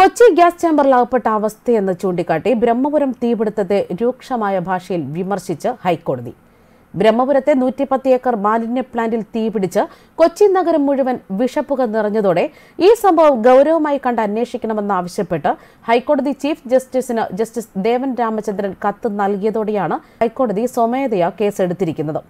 Kochi gas ചേംബറിൽ അകപ്പെട്ട അവസ്ഥയെന്ന് ചൂണ്ടിക്കാട്ടി ബ്രഹ്മപുരം തീപിടുത്തത്തെ രൂക്ഷമായ ഭാഷയിൽ വിമർശിച്ച് ഹൈക്കോടതി ബ്രഹ്മപുരത്തെ നൂറ്റിപ്പത്ത് ഏക്കർ മാലിന്യ പ്ലാന്റിൽ തീപിടിച്ച് കൊച്ചി നഗരം മുഴുവൻ വിഷപ്പുക നിറഞ്ഞതോടെ ഈ സംഭവം ഗൗരവമായി കണ്ട് അന്വേഷിക്കണമെന്നാവശ്യപ്പെട്ട് ഹൈക്കോടതി ചീഫ് ജസ്റ്റിസിന് ജസ്റ്റിസ് ദേവൻ രാമചന്ദ്രൻ കത്ത് നൽകിയതോടെയാണ് ഹൈക്കോടതി സ്വമേധയാ കേസെടുത്തിരിക്കുന്നത്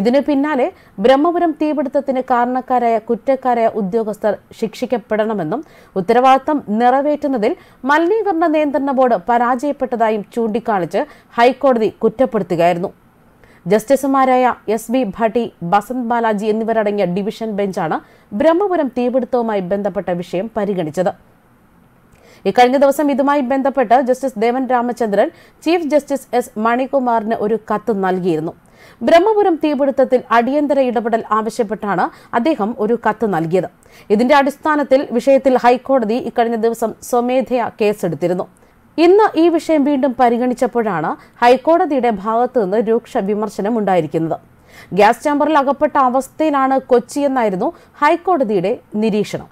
ഇതിനു പിന്നാലെ ബ്രഹ്മപുരം തീപിടുത്തത്തിന് കാരണക്കാരായ കുറ്റക്കാരായ ഉദ്യോഗസ്ഥർ ശിക്ഷിക്കപ്പെടണമെന്നും ഉത്തരവാദിത്തം നിറവേറ്റുന്നതിൽ മലിനീകരണ നിയന്ത്രണ ബോർഡ് പരാജയപ്പെട്ടതായും ചൂണ്ടിക്കാണിച്ച് ഹൈക്കോടതി കുറ്റപ്പെടുത്തുകയായിരുന്നു ജസ്റ്റിസുമാരായ എസ് ബി ഭട്ടി ബസന്ത് ബാലാജി എന്നിവരടങ്ങിയ ഡിവിഷൻ ബെഞ്ചാണ് ബ്രഹ്മപുരം തീപിടുത്തവുമായി ബന്ധപ്പെട്ട വിഷയം പരിഗണിച്ചത് ഇക്കഴിഞ്ഞ ദിവസം ഇതുമായി ബന്ധപ്പെട്ട് justice Devan Ramachandran chief justice S മണികുമാറിന് ഒരു കത്ത് നൽകിയിരുന്നു ബ്രഹ്മപുരം തീപിടുത്തത്തിൽ അടിയന്തര ഇടപെടൽ ആവശ്യപ്പെട്ടാണ് അദ്ദേഹം ഒരു കത്ത് നൽകിയത് ഇതിന്റെ അടിസ്ഥാനത്തിൽ വിഷയത്തിൽ ഹൈക്കോടതി ഇക്കഴിഞ്ഞ ദിവസം സ്വമേധയാ കേസെടുത്തിരുന്നു ഇന്ന് ഈ വിഷയം വീണ്ടും പരിഗണിച്ചപ്പോഴാണ് ഹൈക്കോടതിയുടെ ഭാഗത്തു നിന്ന് രൂക്ഷ വിമർശനം ഉണ്ടായിരിക്കുന്നത് ഗ്യാസ് ചേമ്പറിൽ അകപ്പെട്ട അവസ്ഥയിലാണ് കൊച്ചി എന്നായിരുന്നു ഹൈക്കോടതിയുടെ നിരീക്ഷണം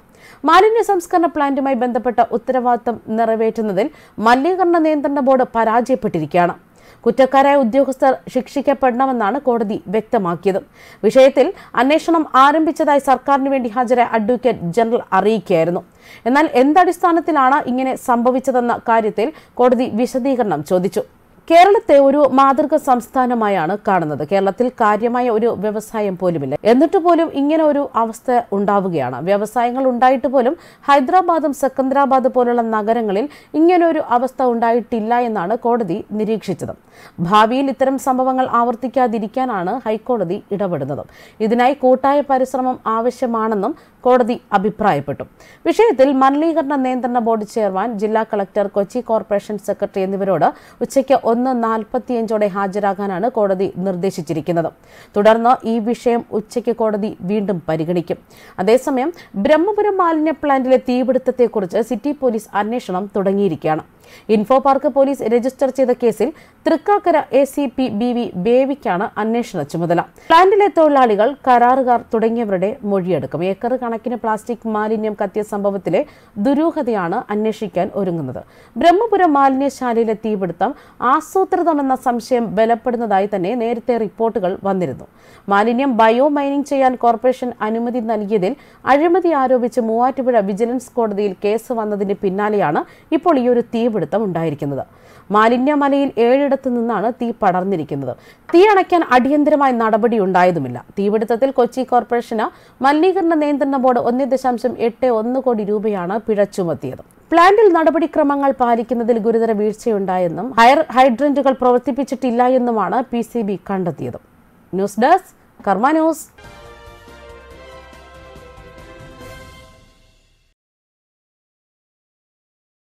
മാലിന്യ സംസ്കരണ പ്ലാന്റുമായി ബന്ധപ്പെട്ട ഉത്തരവാദിത്തം നിറവേറ്റുന്നതിൽ മലിനീകരണ നിയന്ത്രണ ബോർഡ് പരാജയപ്പെട്ടിരിക്കുകയാണ് കുറ്റക്കാരായ ഉദ്യോഗസ്ഥർ ശിക്ഷിക്കപ്പെടണമെന്നാണ് കോടതി വ്യക്തമാക്കിയത് വിഷയത്തിൽ അന്വേഷണം ആരംഭിച്ചതായി സർക്കാരിന് വേണ്ടി ഹാജരായ അഡ്വക്കേറ്റ് ജനറൽ അറിയിക്കുകയായിരുന്നു എന്നാൽ എന്തടിസ്ഥാനത്തിലാണ് ഇങ്ങനെ സംഭവിച്ചതെന്ന കാര്യത്തിൽ കോടതി വിശദീകരണം ചോദിച്ചു കേരളത്തെ ഒരു മാതൃക സംസ്ഥാനമായാണ് കാണുന്നത് കേരളത്തിൽ കാര്യമായ ഒരു വ്യവസായം പോലുമില്ല എന്നിട്ട് പോലും ഇങ്ങനെ ഒരു അവസ്ഥ ഉണ്ടാവുകയാണ് വ്യവസായങ്ങൾ ഉണ്ടായിട്ട് പോലും ഹൈദരാബാദും സെക്കന്ദരാബാദ് പോലുള്ള നഗരങ്ങളിൽ ഇങ്ങനെ ഒരു അവസ്ഥ ഉണ്ടായിട്ടില്ല എന്നാണ് കോടതി നിരീക്ഷിച്ചത് ഭാവിയിൽ ഇത്തരം സംഭവങ്ങൾ ആവർത്തിക്കാതിരിക്കാനാണ് ഹൈക്കോടതി ഇടപെടുന്നത് ഇതിനായി കൂട്ടായ പരിശ്രമം ആവശ്യമാണെന്നും കോടതി അഭിപ്രായപ്പെട്ടു വിഷയത്തിൽ മലിനീകരണ നിയന്ത്രണ ബോർഡ് ചെയർമാൻ ജില്ലാ കളക്ടർ കൊച്ചി കോർപ്പറേഷൻ സെക്രട്ടറി എന്നിവരോട് ഉച്ചയ്ക്ക് ഒന്ന് ഒന്ന് നാൽപ്പത്തിയഞ്ചോടെ ഹാജരാകാനാണ് കോടതി നിർദ്ദേശിച്ചിരിക്കുന്നത് തുടർന്ന് ഈ വിഷയം ഉച്ചയ്ക്ക് കോടതി വീണ്ടും പരിഗണിക്കും അതേസമയം ബ്രഹ്മപുരം മാലിന്യ പ്ലാന്റിലെ തീപിടുത്തത്തെക്കുറിച്ച് സിറ്റി പോലീസ് അന്വേഷണം തുടങ്ങിയിരിക്കുകയാണ് ഇൻഫോ പാർക്ക് പോലീസ് രജിസ്റ്റർ ചെയ്ത കേസിൽ Thrikkakara A C P B V ബേവിക്കാണ് അന്വേഷണ ചുമതല പ്ലാന്റിലെ തൊഴിലാളികൾ കരാറുകാർ തുടങ്ങിയവരുടെ മൊഴിയെടുക്കും ഏക്കർ കണക്കിന് പ്ലാസ്റ്റിക് മാലിന്യം കത്തിയ സംഭവത്തിലെ ദുരൂഹതയാണ് അന്വേഷിക്കാൻ ഒരുങ്ങുന്നത് ബ്രഹ്മപുരം മാലിന്യശാലയിലെ തീപിടുത്തം ആ ആസൂത്രിതമെന്ന സംശയം ബലപ്പെടുന്നതായി തന്നെ നേരത്തെ റിപ്പോർട്ടുകൾ വന്നിരുന്നു മാലിന്യം ബയോ മൈനിങ് ചെയ്യാൻ കോർപ്പറേഷൻ അനുമതി നൽകിയതിൽ അഴിമതി ആരോപിച്ച് മൂവാറ്റുപുഴ വിജിലൻസ് കോടതിയിൽ കേസ് വന്നതിന് പിന്നാലെയാണ് ഇപ്പോൾ ഈ ഒരു തീപിടുത്തം ഉണ്ടായിരിക്കുന്നത് മാലിന്യമലയിൽ ഏഴിടത്തു നിന്നാണ് തീ പടർന്നിരിക്കുന്നത് തീ അണയ്ക്കാൻ അടിയന്തരമായ നടപടി ഉണ്ടായതുമില്ല തീപിടുത്തത്തിൽ കൊച്ചി കോർപ്പറേഷന് മലിനീകരണ നിയന്ത്രണ ബോർഡ് ഒന്നേ ദശാംശം എട്ട് ഒന്ന് കോടി രൂപയാണ് പിഴ ചുമത്തിയത് പ്ലാന്റിൽ നടപടിക്രമങ്ങൾ പാലിക്കുന്നതിൽ ഗുരുതര വീഴ്ചയുണ്ടായെന്നും ഹയർ ഹൈഡ്രന്റുകൾ പ്രവർത്തിപ്പിച്ചിട്ടില്ല എന്നുമാണ് പി സി ബി കണ്ടെത്തിയത് ന്യൂസ് ഡെസ്ക് കർമ്മ ന്യൂസ്